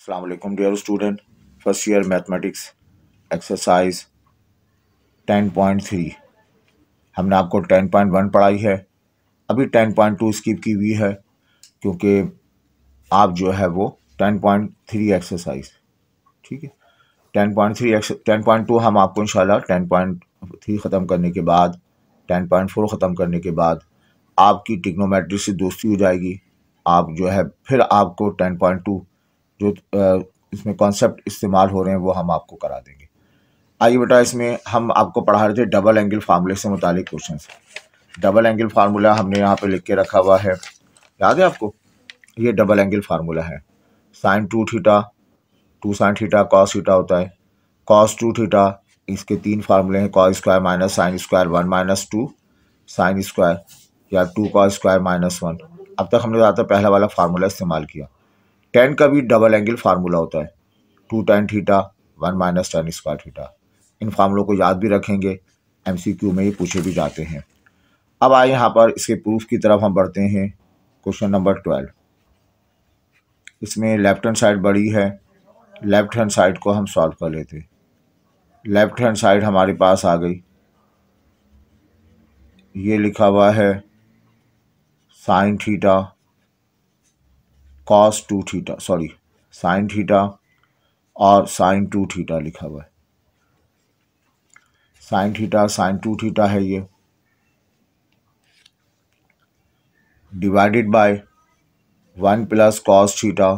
Assalamualaikum dear student first year mathematics exercise 10.3 हमने आपको 10.1 पढ़ाई है अभी 10.2 स्किप की हुई है क्योंकि आप जो है वो 10.3 एक्सरसाइज ठीक है 10.3 टू हम आपको इंशाल्लाह 10.3 ख़त्म करने के बाद 10.4 ख़त्म करने के बाद आपकी टिक्नोमेट्री से दोस्ती हो जाएगी आप जो है फिर आपको 10.2 जो इसमें कॉन्सेप्ट इस्तेमाल हो रहे हैं वो हम आपको करा देंगे आइए बेटा इसमें हम आपको पढ़ा रहे थे डबल एंगल फार्मूले से मुतालिक क्वेश्चन डबल एंगल फार्मूला हमने यहाँ पे लिख के रखा हुआ है याद है आपको ये डबल एंगल फार्मूला है sine two theta two sine theta cos theta होता है कॉस टू थीटा इसके तीन फार्मूले हैं cos square minus sine square one minus two sine square या two cos square minus one अब तक हमने ज़्यादातर पहला वाला फार्मूला इस्तेमाल किया टेन का भी डबल एंगल फार्मूला होता है two tan theta one minus tan square theta इन फार्मूलों को याद भी रखेंगे क्यू में ये पूछे भी जाते हैं अब आए यहाँ पर इसके प्रूफ की तरफ हम बढ़ते हैं क्वेश्चन नंबर ट्वेल्व इसमें लेफ्ट हैंड साइड बड़ी है लेफ्ट हैंड साइड को हम सॉल्व कर लेते लेफ्ट हैंड साइड हमारे पास आ गई ये लिखा हुआ है sine theta cos two theta sorry sine theta और साइन टू थीटा लिखा हुआ है sine theta sine two theta है ये divided by one plus cos theta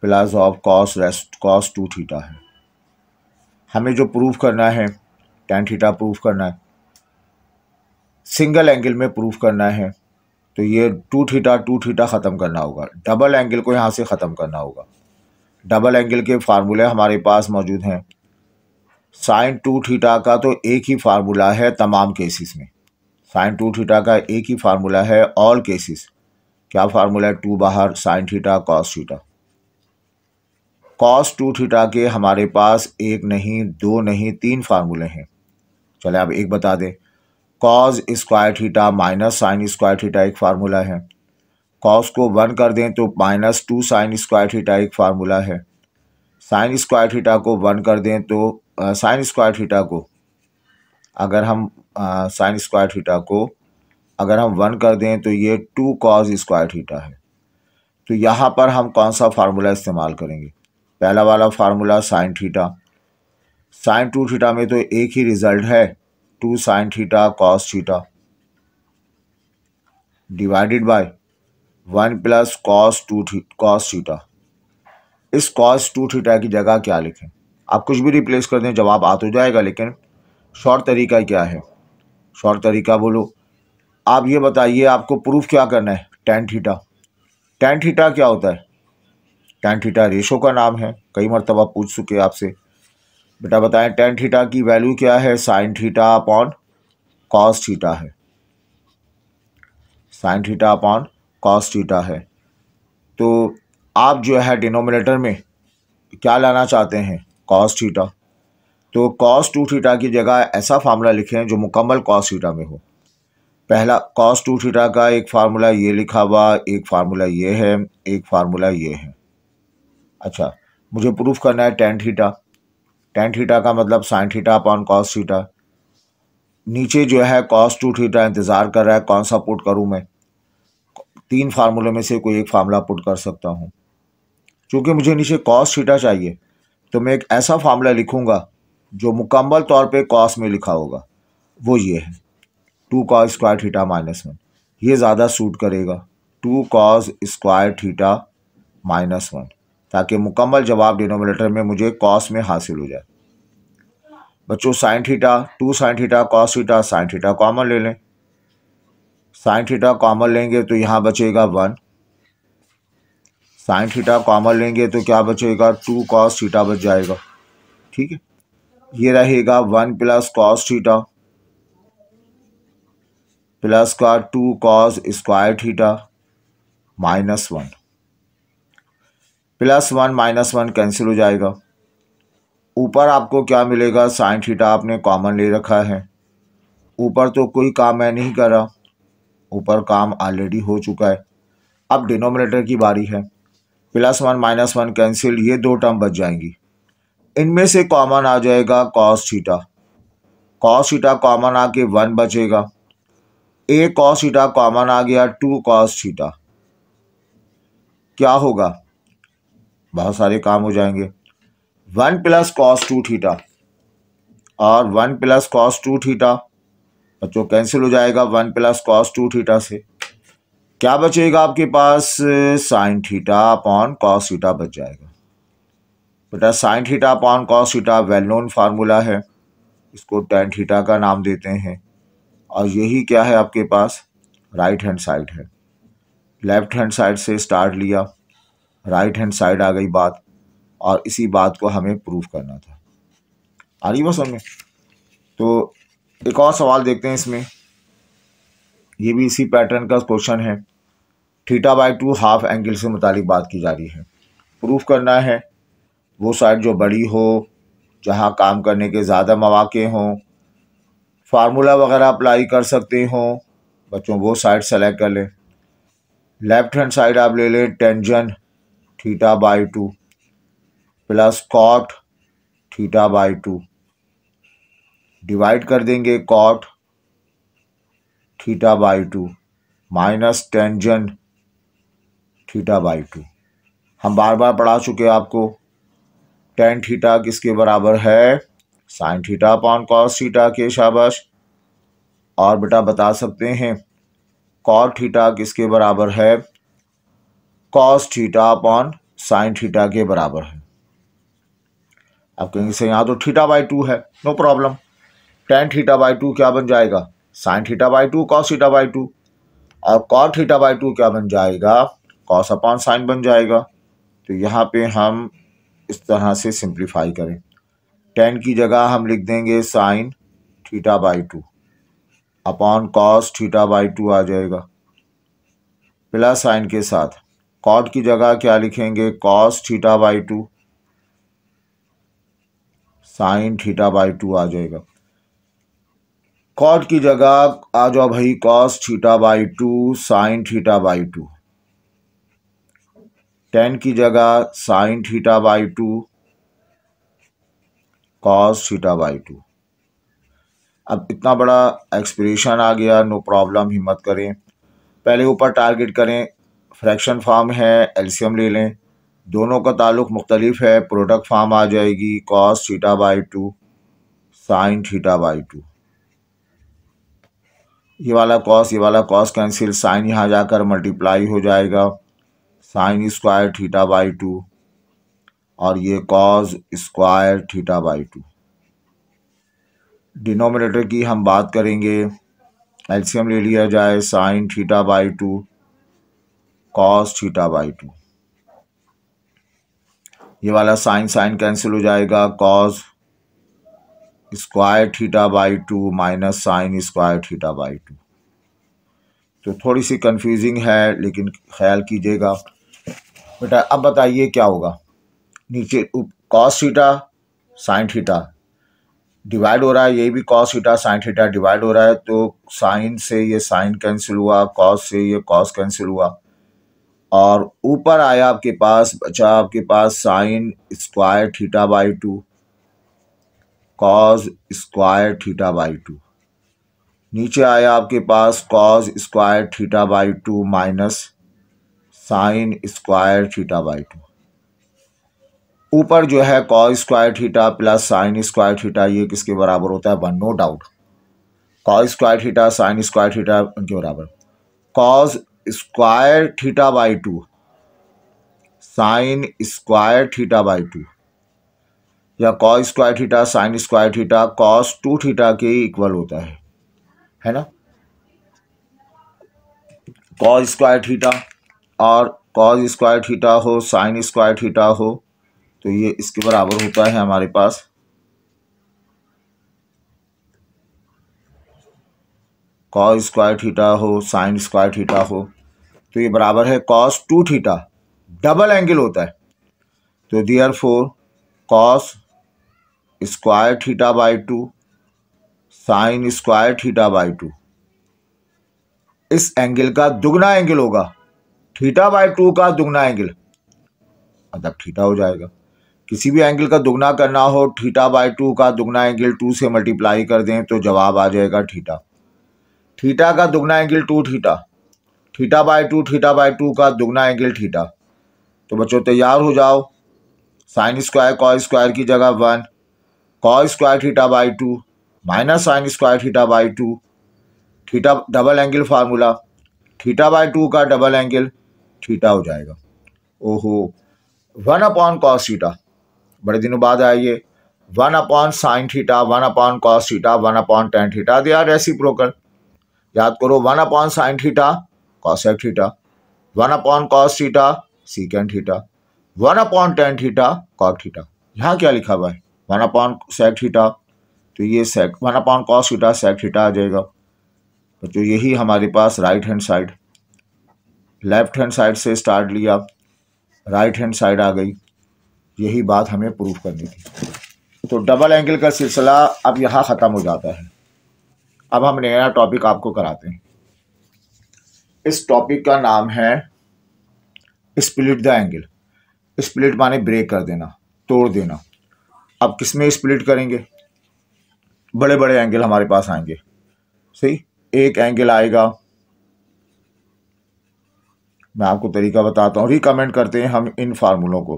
plus of cos rest cos two theta है हमें जो प्रूफ करना है टेन थीटा प्रूफ करना है सिंगल एंगल में प्रूफ करना है तो ये टू थीटा टू थीटा ख़त्म करना होगा डबल एंगल को यहाँ से ख़त्म करना होगा डबल एंगल के फार्मूले हमारे पास मौजूद हैं साइन टू थीटा का तो एक ही फार्मूला है तमाम केसेस में साइन टू थीटा का एक ही फार्मूला है ऑल केसेस क्या फार्मूला है टू बाहर sine theta cos theta cos two theta के हमारे पास एक नहीं दो नहीं तीन फार्मूले हैं चले आप एक बता दें cos square theta minus sine square theta एक फार्मूला है कॉज को वन कर दें तो minus two sine square theta एक फार्मूला है साइन स्क्वायर थीटा को वन कर दें तो साइन स्क्वायर थीटा को अगर हम साइन स्क्वायर थीटा को अगर हम वन कर दें तो ये टू कॉज स्क्वायर थीटा है तो यहाँ पर हम कौन सा फार्मूला इस्तेमाल करेंगे पहला वाला formula sine theta sine two theta में तो एक ही रिज़ल्ट है two sine theta cos theta divided by one plus cos two theta cos theta इस कॉस टू थीटा की जगह क्या लिखें आप कुछ भी रिप्लेस कर दें जवाब आ तो जाएगा लेकिन शॉर्ट तरीका क्या है शॉर्ट तरीका बोलो आप ये बताइए आपको प्रूफ क्या करना है टेन थीटा टेन थीटा क्या होता है टेन थीटा रेशो का नाम है कई मरतबा पूछ चुके आपसे बेटा बताएं टेन थीटा की वैल्यू क्या है sine theta upon cos theta है sine theta upon cos theta है तो आप जो है डिनोमिनेटर में क्या लाना चाहते हैं कॉस थीटा तो कॉस टू थीटा की जगह ऐसा फार्मूला लिखें जो मुकम्मल कॉस थीटा में हो पहला कॉस टू थीटा का एक फार्मूला ये लिखा हुआ एक फार्मूला ये है एक फार्मूला ये है अच्छा मुझे प्रूफ करना है टेन थीटा टेन थीटा का मतलब sine theta upon cos theta नीचे जो है कॉस टू थीटा इंतज़ार कर रहा है कौन सा पुट करूँ मैं तीन फार्मूले में से कोई एक फार्मूला पुट कर सकता हूँ क्योंकि मुझे नीचे कॉस थीटा चाहिए तो मैं एक ऐसा फार्मूला लिखूँगा जो मुकम्मल तौर पे कॉस में लिखा होगा वो ये है two cos square theta minus one ये ज़्यादा सूट करेगा two cos square theta minus one ताकि मुकम्मल जवाब डिनोमिनेटर में मुझे कॉस में हासिल हो जाए बच्चों sine theta two sine theta cos theta sine theta common ले लें साइन थीटा कॉमन लेंगे तो यहाँ बचेगा वन साइन थीटा कॉमन लेंगे तो क्या बचेगा टू कॉस थीटा बच जाएगा ठीक है ये रहेगा one plus cos theta plus का two cos square theta minus one plus one minus one cancel हो जाएगा ऊपर आपको क्या मिलेगा साइन थीटा आपने कॉमन ले रखा है ऊपर तो कोई काम मैं नहीं कर रहा ऊपर काम ऑलरेडी हो चुका है अब डिनोमिनेटर की बारी है plus one minus one cancel ये दो टर्म बच जाएंगी इनमें से कॉमन आ जाएगा cos theta cos theta common आके वन बचेगा ए कॉस थीटा कॉमन आ गया टू कॉस थीटा क्या होगा बहुत सारे काम हो जाएंगे one plus cos two theta और one plus cos two theta बच्चों कैंसिल हो जाएगा one plus cos two theta से क्या बचेगा आपके पास sine theta upon cos theta बच जाएगा बेटा sine theta upon cos theta well known formula है इसको टेन थीटा का नाम देते हैं और यही क्या है आपके पास राइट हैंड साइड है लेफ्ट हैंड साइड से स्टार्ट लिया राइट हैंड साइड आ गई बात और इसी बात को हमें प्रूफ करना था आ रही बस हमें तो एक और सवाल देखते हैं इसमें ये भी इसी पैटर्न का क्वेश्चन है theta by two half angle से मुतालिक बात की जा रही है प्रूफ करना है वो साइड जो बड़ी हो जहाँ काम करने के ज़्यादा मौाक़े हों फार्मूला वगैरह अप्लाई कर सकते हों बच्चों वो साइड सेलेक्ट कर लें लेफ्ट हैंड साइड आप ले लें tangent theta by two plus cot theta by two divide कर देंगे cot theta by two minus tangent theta by two हम बार बार पढ़ा चुके हैं आपको टेन थीटा किसके बराबर है sine theta upon cos theta के शाबाश और बेटा बता सकते हैं कॉट थीटा किसके बराबर है cos theta upon sine theta के बराबर है अब कहीं से यहाँ तो थीटा बाई टू है no problem tan theta by two क्या बन जाएगा sine theta by two cos theta by two और कॉ थीटा बाई टू क्या बन जाएगा कॉस अपॉन साइन बन जाएगा तो यहाँ पे हम इस तरह से सिंप्लीफाई करें टेन की जगह हम लिख देंगे sine theta by two upon cos theta by two आ जाएगा प्लस साइन के साथ कॉट की जगह क्या लिखेंगे cos theta by two sine theta by two आ जाएगा कॉट की जगह आ जाओ भाई cos theta by two sine theta by two tan की जगह sine theta by two cos theta by two अब इतना बड़ा एक्सप्रेशन आ गया नो प्रॉब्लम हिम्मत करें पहले ऊपर टारगेट करें फ्रैक्शन फार्म है एल्शियम ले लें दोनों का ताल्लुक मुख्तलिफ है प्रोडक्ट फार्म आ जाएगी cos theta by two sine theta by two ये वाला कॉस ये वाला कॉस कैंसिल साइन यहाँ जाकर मल्टीप्लाई हो जाएगा sine square theta by two और ये cos square theta by two denominator की हम बात करेंगे एल्शियम ले लिया जाए sine theta by two cos theta by two ये वाला साइन साइन कैंसिल हो जाएगा cos square theta by two minus sine square theta by two तो थोड़ी सी कंफ्यूजिंग है लेकिन ख्याल कीजिएगा बेटा अब बताइए क्या होगा नीचे cos theta sine theta divide हो रहा है ये भी cos theta sine theta divide हो रहा है तो साइन से ये साइन कैंसिल हुआ कॉस से ये कॉस कैंसिल हुआ और ऊपर आया आपके पास बचा आपके पास sine square theta by two cos square theta by two नीचे आया आपके पास cos square theta by two minus sine square theta by two ऊपर जो है cos square theta plus sine square theta ये किसके बराबर होता है one no doubt cos square theta sine square theta उनके बराबर cos square theta by two sine square theta by two या cos square theta sine square theta cos two theta के equal होता है है ना कॉ स्क्वायर थीटा और cos square theta हो साइन स्क्वायर थीटा हो तो ये इसके बराबर होता है हमारे पास कॉ स्क्वायर थीटा हो साइन स्क्वायर थीटा हो तो ये बराबर है cos two theta double angle होता है तो therefore cos square theta by two sine square theta by two इस एंगल का दुगना एंगल होगा थीटा बाई टू का दुगना एंगल मतलब थीटा हो जाएगा किसी भी एंगल का दुगना करना हो थीटा बाई टू का दुगना एंगल टू से मल्टीप्लाई कर दें तो जवाब आ जाएगा थीटा थीटा का दुगना angle two theta theta by two theta by two का दुगना एंगल थीटा तो बच्चों तैयार हो जाओ साइन स्क्वायर कॉ स्क्वायर की जगह one cos square theta by two minus sine square theta by two theta double angle formula theta by two का डबल एंगल थीटा हो जाएगा ओहो वन अपॉन कॉस थीटा बड़े दिनों बाद आइए one upon sine theta one upon cos theta one upon tan theta they are reciprocal याद करो one upon sine theta cosec theta one upon cos theta secant theta one upon tan theta cot theta यहाँ क्या लिखा हुआ है one upon sec theta तो ये sec 1 upon cos theta sec theta आ जाएगा तो यही हमारे पास right hand side left hand side से स्टार्ट लिया राइट हैंड साइड आ गई यही बात हमें प्रूफ करनी थी तो डबल एंगल का सिलसिला अब यहाँ ख़त्म हो जाता है अब हम नया टॉपिक आपको कराते हैं इस टॉपिक का नाम है स्प्लिट द एंगल स्प्लिट माने ब्रेक कर देना तोड़ देना अब किस में स्प्लिट करेंगे बड़े बड़े एंगल हमारे पास आएंगे सही एक एंगल आएगा मैं आपको तरीका बताता हूँ रिकमेंड करते हैं हम इन फार्मूलों को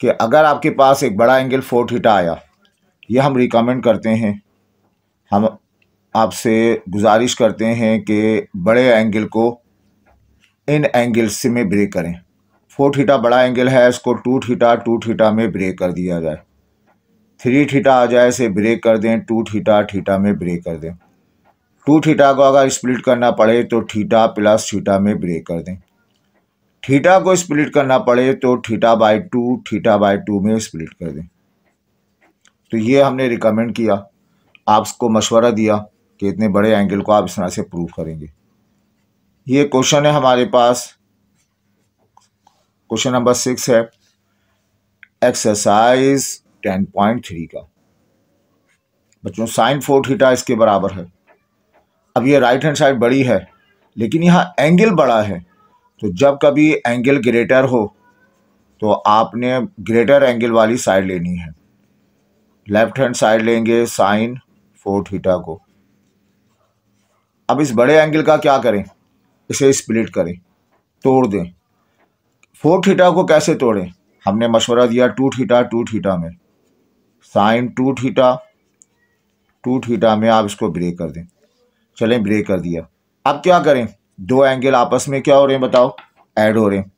कि अगर आपके पास एक बड़ा एंगल फोर थीटा आया ये हम रिकमेंड करते हैं हम आपसे गुजारिश करते हैं कि बड़े एंगल को इन एंगल्स में ब्रेक करें फोर थीटा बड़ा एंगल है इसको टू थीटा टू थीटा में ब्रेक कर दिया जाए थ्री थीटा आ जाए इसे ब्रेक कर दें टू थीटा थीटा में ब्रेक कर दें टू थीटा को अगर स्प्लिट करना पड़े तो थीटा प्लस थीटा में ब्रेक कर दें थीटा को स्प्लिट करना पड़े तो theta by two theta by two में स्प्लिट कर दें तो ये हमने रिकमेंड किया आपको मशवरा दिया कि इतने बड़े एंगल को आप इस तरह से प्रूव करेंगे ये क्वेश्चन है हमारे पास क्वेश्चन नंबर सिक्स है एक्सरसाइज टेन पॉइंट थ्री का बच्चों साइन फोर थीटा इसके बराबर है अब ये राइट हैंड साइड बड़ी है लेकिन यहाँ एंगल बड़ा है तो जब कभी एंगल ग्रेटर हो तो आपने ग्रेटर एंगल वाली साइड लेनी है लेफ्ट हैंड साइड लेंगे साइन फोर थीटा को अब इस बड़े एंगल का क्या करें इसे स्प्लिट करें तोड़ दें फोर थीटा को कैसे तोड़ें हमने मशवरा दिया टू थीटा टू थीटा में sine two theta two theta में आप इसको ब्रेक कर दें चलें ब्रेक कर दिया अब क्या करें दो एंगल आपस में क्या हो रहे हैं बताओ ऐड हो रहे हैं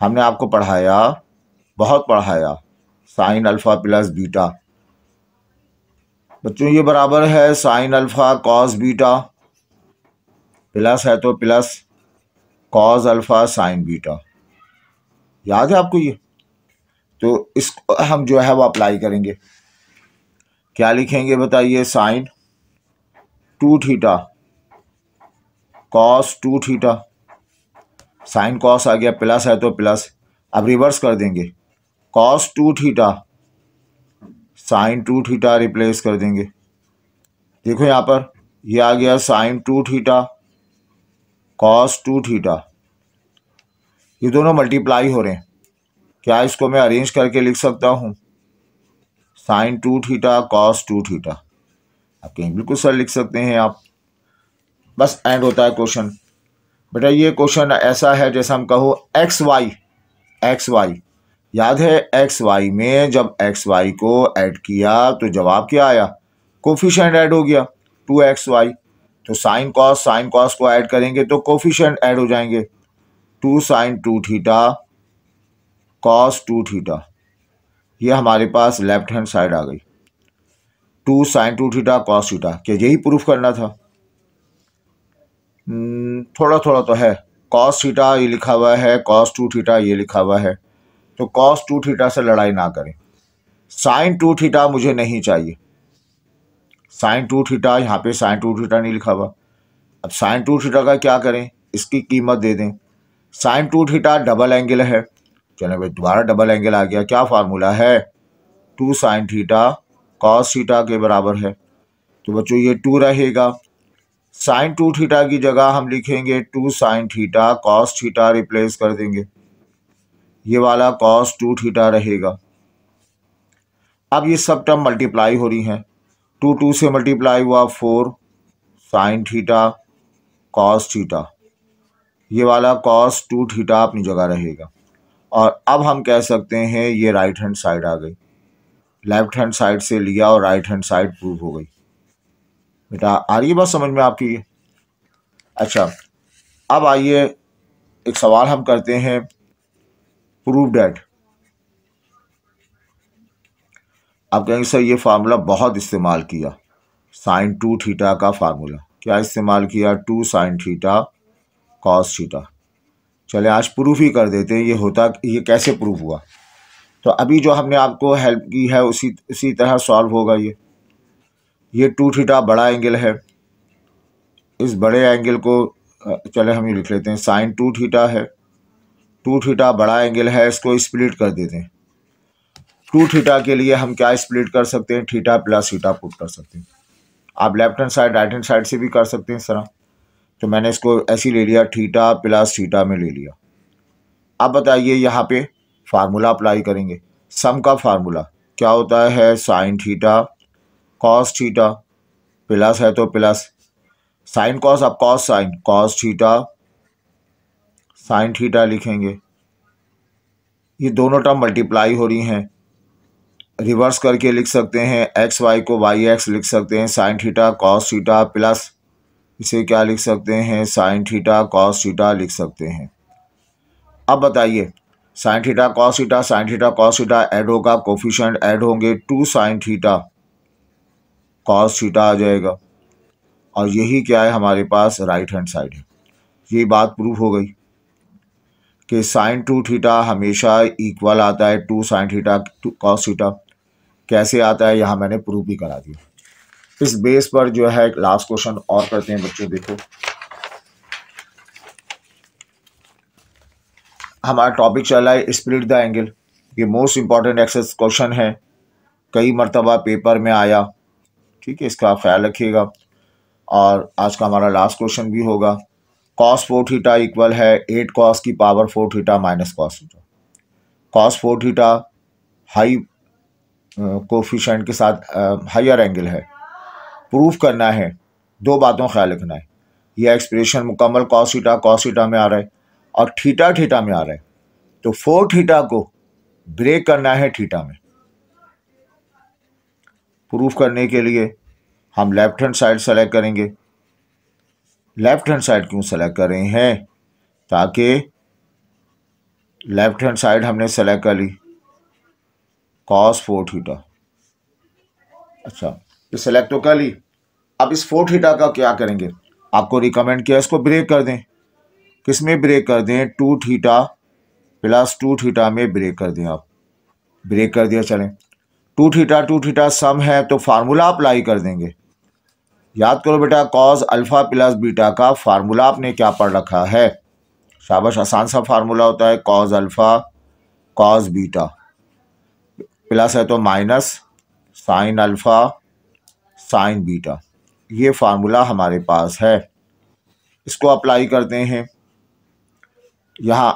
हमने आपको पढ़ाया बहुत पढ़ाया साइन अल्फ़ा प्लस बीटा बच्चों ये बराबर है sine alpha cos beta plus है तो plus cos alpha sine beta याद है आपको ये तो इसको हम जो है वो अप्लाई करेंगे क्या लिखेंगे बताइए sine two theta cos two theta sine cos आ गया प्लस है तो प्लस अब रिवर्स कर देंगे cos two theta sine two theta replace कर देंगे देखो यहाँ पर ये यह आ गया sine two theta cos two theta ये दोनों मल्टीप्लाई हो रहे हैं क्या इसको मैं अरेंज करके लिख सकता हूँ sine two theta cos two theta आप कहीं बिल्कुल सर लिख सकते हैं आप बस एंड होता है क्वेश्चन बेटा ये क्वेश्चन ऐसा है जैसा हम कहो एक्स वाई एक्स वाई याद है एक्स वाई में जब एक्स वाई को ऐड किया तो जवाब क्या आया कोफिशेंट ऐड हो गया टू एक्स वाई तो साइन कॉस साइन कॉस को ऐड करेंगे तो कोफिशेंट ऐड हो जाएंगे two sine two theta cos two theta ये हमारे पास लेफ्ट हैंड साइड आ गई two sine two theta cos theta क्या यही प्रूफ करना था hmm, थोड़ा थोड़ा तो है कॉस थीटा ये लिखा हुआ है कॉस टू थीटा ये लिखा हुआ है तो कॉस टू थीटा से लड़ाई ना करें साइन टू थीटा मुझे नहीं चाहिए साइन टू थीटा यहाँ पे साइन टू थीटा नहीं लिखा हुआ अब साइन टू थीटा का क्या करें इसकी कीमत दे दें sine two theta double angle है चलो भाई दोबारा डबल एंगल आ गया क्या फार्मूला है two sine theta cos theta के बराबर है तो बच्चों ये टू रहेगा साइन टू थीटा की जगह हम लिखेंगे two sine theta cos theta replace कर देंगे ये वाला कॉस टू थीटा रहेगा अब ये सब टर्म मल्टीप्लाई हो रही हैं टू टू से मल्टीप्लाई हुआ four sine theta cos theta ये वाला कॉस टू थीटा अपनी जगह रहेगा और अब हम कह सकते हैं ये राइट हैंड साइड आ गई लेफ्ट हैंड साइड से लिया और राइट हैंड साइड प्रूव हो गई बेटा आ रही है बात समझ में आपकी ये अच्छा अब आइए एक सवाल हम करते हैं प्रूव डैट आप कहेंगे सर ये फार्मूला बहुत इस्तेमाल किया साइन टू थीटा का फार्मूला क्या इस्तेमाल किया two sine theta cos theta चले आज प्रूफ ही कर देते हैं ये होता ये कैसे प्रूफ हुआ तो अभी जो हमने आपको हेल्प की है उसी उसी तरह सॉल्व होगा ये ये टू थीटा बड़ा एंगल है इस बड़े एंगल को चले हम ये लिख लेते हैं साइन टू थीटा है टू थीटा बड़ा एंगल है इसको स्प्लिट कर देते हैं टू थीटा के लिए हम क्या स्प्लिट कर सकते हैं थीटा प्लस थीटा पुट कर सकते हैं आप left hand side right hand side से भी कर सकते हैं इस तरह तो मैंने इसको ऐसे ले लिया थीटा प्लस थीटा में ले लिया अब बताइए यहाँ पे फार्मूला अप्लाई करेंगे सम का फार्मूला क्या होता है sine theta cos theta plus है तो प्लस साइन कॉस अब cos sine cos theta sine theta लिखेंगे ये दोनों टर्म मल्टीप्लाई हो रही हैं रिवर्स करके लिख सकते हैं एक्स वाई को वाई एक्स लिख सकते हैं sine theta cos theta plus इसे क्या लिख सकते हैं साइन थीटा कॉस थीटा लिख सकते हैं अब बताइए sine theta cos theta sine theta cos theta add होगा कोफिशेंट ऐड होंगे two sine theta cos theta आ जाएगा और यही क्या है हमारे पास राइट हैंड साइड है ये बात प्रूफ हो गई कि साइन टू थीटा हमेशा इक्वल आता है two sine theta two cos theta कैसे आता है यहाँ मैंने प्रूव भी करा दिया इस बेस पर जो है लास्ट क्वेश्चन और करते हैं बच्चों देखो हमारा टॉपिक चला है स्प्लिट द एंगल ये मोस्ट इंपॉर्टेंट एक्सेस क्वेश्चन है कई मरतबा पेपर में आया ठीक है इसका ख्याल रखिएगा और आज का हमारा लास्ट क्वेश्चन भी होगा कॉस फोर थीटा इक्वल है एट कॉस की power four theta minus cos theta cos four theta high coefficient के साथ हायर एंगल है प्रूफ करना है दो बातों ख्याल रखना है यह एक्सप्रेशन मुकम्मल कॉसीटा कॉसीटा में आ रहा है और ठीटा ठीटा में आ रहा है तो फोर ठीटा को ब्रेक करना है ठीटा में प्रूफ करने के लिए हम लेफ्ट हैंड साइड सेलेक्ट करेंगे लेफ्ट हैंड साइड क्यों सेलेक्ट कर रहे हैं ताकि लेफ्ट हैंड साइड हमने सेलेक्ट कर ली कॉस फोर थीटा अच्छा ये सेलेक्ट तो कर ली अब इस फोर थीटा का क्या करेंगे आपको रिकमेंड किया इसको ब्रेक कर दें किस में ब्रेक कर दें two theta plus two theta में ब्रेक कर दें आप ब्रेक कर दिया चलें two theta two theta sum है तो फार्मूला अप्लाई कर देंगे याद करो बेटा कॉज अल्फ़ा प्लस बीटा का फार्मूला आपने क्या पढ़ रखा है शाबाश आसान सा फार्मूला होता है cos alpha cos beta plus है तो minus sine alpha sine beta ये फार्मूला हमारे पास है इसको अप्लाई करते हैं यहाँ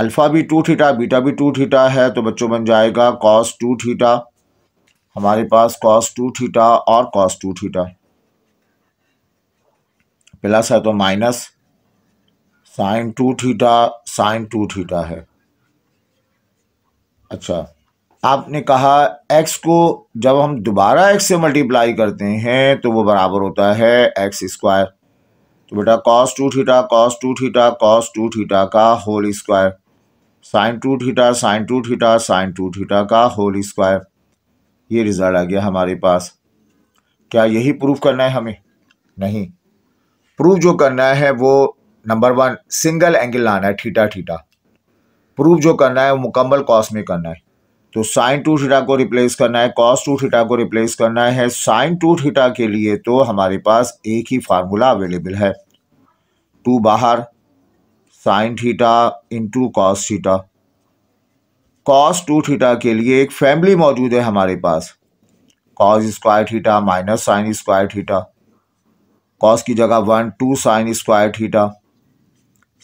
अल्फ़ा भी टू थीटा बीटा भी टू थीटा है तो बच्चों बन जाएगा कॉस टू थीटा हमारे पास कॉस टू थीटा और कॉस टू थीटा प्लस है तो minus sine two theta sine two theta है अच्छा आपने कहा एक्स को जब हम दोबारा एक्स से मल्टीप्लाई करते हैं तो वो बराबर होता है एक्स स्क्वायर तो बेटा cos two theta cos two theta cos two theta का whole square sine two theta sine two theta sine two theta का होल स्क्वायर ये रिज़ल्ट आ गया हमारे पास क्या यही प्रूफ करना है हमें नहीं प्रूफ जो करना है वो नंबर वन सिंगल एंगल लाना है थीटा थीटा प्रूफ जो करना है वो मुकम्मल कॉस में करना है तो साइन टू थीटा को रिप्लेस करना है कॉस टू थीटा को रिप्लेस करना है साइन टू थीटा के लिए तो हमारे पास एक ही फार्मूला अवेलेबल है टू बाहर sine theta into cos theta cos two theta के लिए एक फैमिली मौजूद है हमारे पास cos square theta minus sine square theta cos की जगह one two sine square theta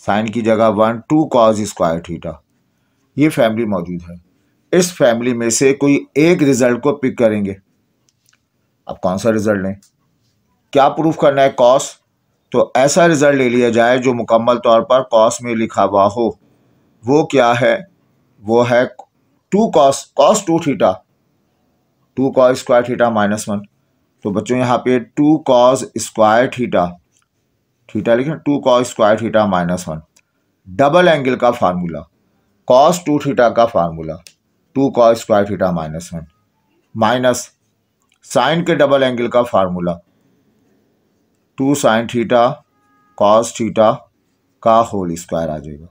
sine की जगह one two cos square theta ये फैमिली मौजूद है इस फैमिली में से कोई एक रिज़ल्ट को पिक करेंगे अब कौन सा रिज़ल्ट लें क्या प्रूफ करना है कॉस तो ऐसा रिज़ल्ट ले लिया जाए जो मुकम्मल तौर पर कॉस में लिखा हुआ हो वो क्या है वो है two cos cos two theta two cos square theta minus one तो बच्चों यहाँ पे two cos square theta theta लिखें two cos square theta minus one double angle का फार्मूला कॉस टू थीटा का formula two cos square theta minus one minus sine के double angle का formula two sine theta cos theta का whole square आ जाएगा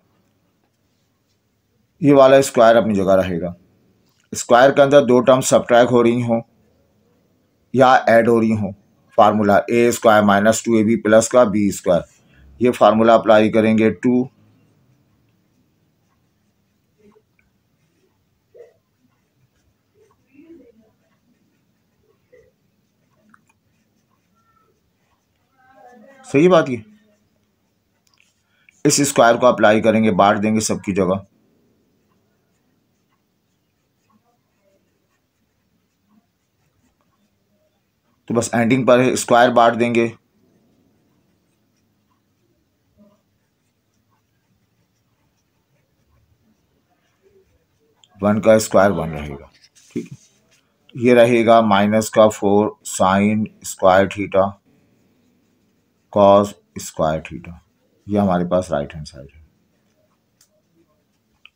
ये वाला square अपनी जगह रहेगा स्क्वायर के अंदर दो टर्म सब्ट्रैक हो रही हों या ऐड हो रही हो formula a square minus two a b plus का बी स्क्वायर ये फार्मूला अप्लाई करेंगे टू सही बात ये इस स्क्वायर को अप्लाई करेंगे बांट देंगे सबकी जगह तो बस एंडिंग पर है स्क्वायर बांट देंगे वन का स्क्वायर वन रहेगा ठीक है ये रहेगा माइनस का four sine square theta cos square theta ये हमारे पास राइट हैंड साइड है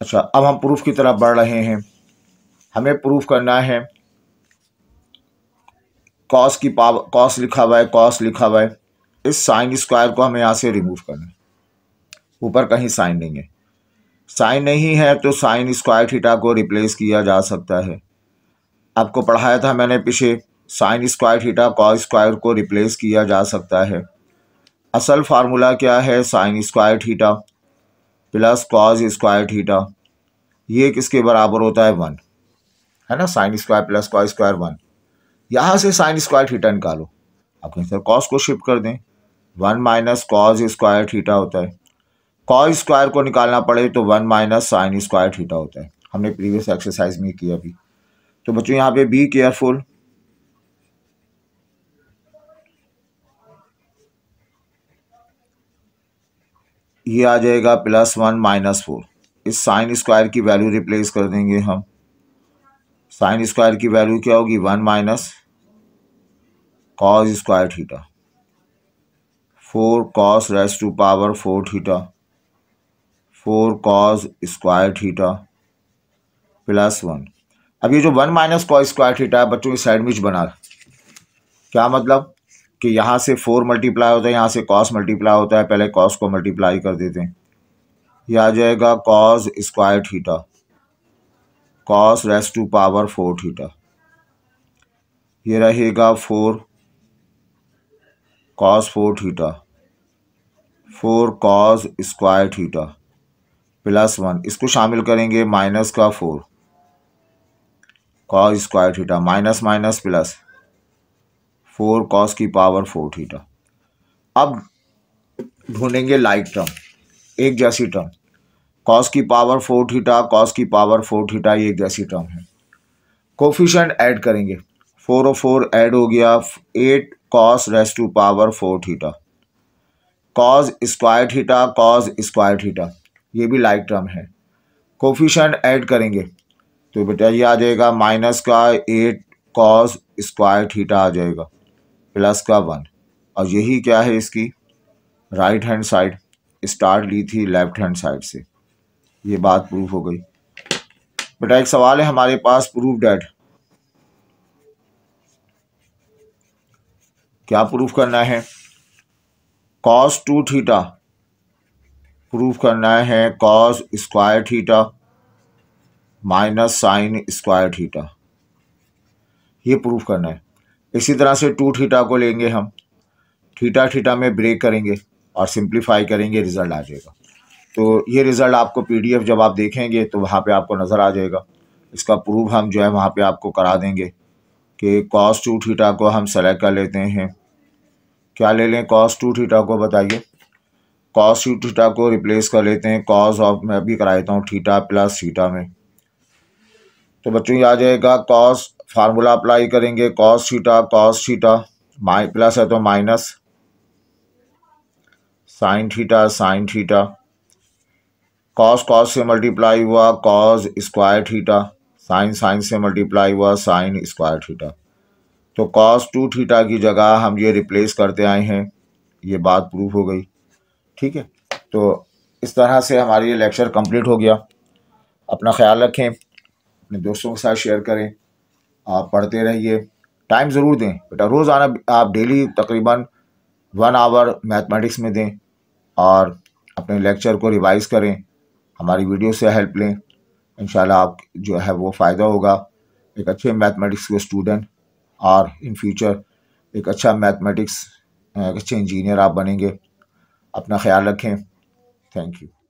अच्छा अब हम प्रूफ की तरफ बढ़ रहे हैं हमें प्रूफ करना है कॉस की पावर कॉस लिखा हुआ है कॉस लिखा हुआ है इस साइन स्क्वायर को हमें यहाँ से रिमूव करना है ऊपर कहीं साइन नहीं है साइन नहीं है तो साइन स्क्वायर थीटा को रिप्लेस किया जा सकता है आपको पढ़ाया था मैंने पीछे sine square theta cos square को रिप्लेस किया जा सकता है असल फार्मूला क्या है sine square theta plus cos square theta ये किसके बराबर होता है वन है ना sine square plus cos square one यहाँ से साइन स्क्वायर थीटा निकालो आप कहें सर कॉज को शिफ्ट कर दें one minus cos square theta होता है कॉज स्क्वायर को निकालना पड़े तो one minus sine square theta होता है हमने प्रीवियस एक्सरसाइज में किया भी तो बच्चों यहाँ पे बी केयरफुल ये आ जाएगा प्लस वन माइनस फोर इस साइन स्क्वायर की वैल्यू रिप्लेस कर देंगे हम साइन स्क्वायर की वैल्यू क्या होगी one minus cos square theta four cos raise to power four theta four cos square theta plus one अब ये जो one minus cos square theta है बच्चों साइड मिच बना क्या मतलब कि यहाँ से फोर मल्टीप्लाई होता है यहाँ से कॉस मल्टीप्लाई होता है पहले कॉस को मल्टीप्लाई कर देते हैं यह आ जाएगा cos square theta cos raise to power four theta ये रहेगा four cos four theta four cos square theta plus one इसको शामिल करेंगे माइनस का four cos square theta minus minus plus four cos की पावर फोर थीटा अब ढूंढेंगे like term एक जैसी टर्म कॉस की पावर फोर थीटा कॉस की पावर फोर थीटा ये एक जैसी टर्म है कोफिशेंट ऐड करेंगे फोर और फोर ऐड हो गया eight cos raise to power four theta cos square theta cos square theta ये भी लाइक टर्म है कोफिशेंट ऐड करेंगे तो बेटा ये आ जाएगा माइनस का एट कॉस स्क्वायर थीटा आ जाएगा प्लस का वन और यही क्या है इसकी राइट हैंड साइड स्टार्ट ली थी लेफ्ट हैंड साइड से ये बात प्रूफ हो गई बेटा एक सवाल है हमारे पास प्रूफ डेट क्या प्रूफ करना है कॉस टू थीटा प्रूफ करना है cos square theta minus sine square theta ये प्रूफ करना है इसी तरह से टू थीटा को लेंगे हम थीटा थीटा में ब्रेक करेंगे और सिंप्लीफाई करेंगे रिज़ल्ट आ जाएगा तो ये रिज़ल्ट आपको पीडीएफ जब आप देखेंगे तो वहाँ पे आपको नज़र आ जाएगा इसका प्रूफ हम जो है वहाँ पे आपको करा देंगे कि कॉस टू थीटा को हम सेलेक्ट कर लेते हैं क्या ले लें कॉस टू थीटा को बताइए कॉस टू थीटा को रिप्लेस कर लेते हैं कॉस ऑफ मैं भी करा देता हूँ थीटा प्लस थीटा में तो बच्चों ये आ जाएगा कॉस फार्मूला अप्लाई करेंगे कॉस थीटा कॉस थीटा माइ प्लस है तो minus sine theta sine theta cos cos से मल्टीप्लाई हुआ cos square theta sine sine से मल्टीप्लाई हुआ साइन स्क्वायर थीटा तो कॉस टू थीटा की जगह हम ये रिप्लेस करते आए हैं ये बात प्रूफ हो गई ठीक है तो इस तरह से हमारी ये लेक्चर कंप्लीट हो गया अपना ख्याल रखें अपने दोस्तों के साथ शेयर करें आप पढ़ते रहिए टाइम ज़रूर दें बेटा रोज़ाना आप डेली तकरीबन वन आवर मैथमेटिक्स में दें और अपने लेक्चर को रिवाइज़ करें हमारी वीडियो से हेल्प लें इन आप जो है वो फ़ायदा होगा एक अच्छे मैथमेटिक्स के स्टूडेंट और इन फ्यूचर एक अच्छा मैथमेटिक्स अच्छे इंजीनियर आप बनेंगे अपना ख्याल रखें थैंक यू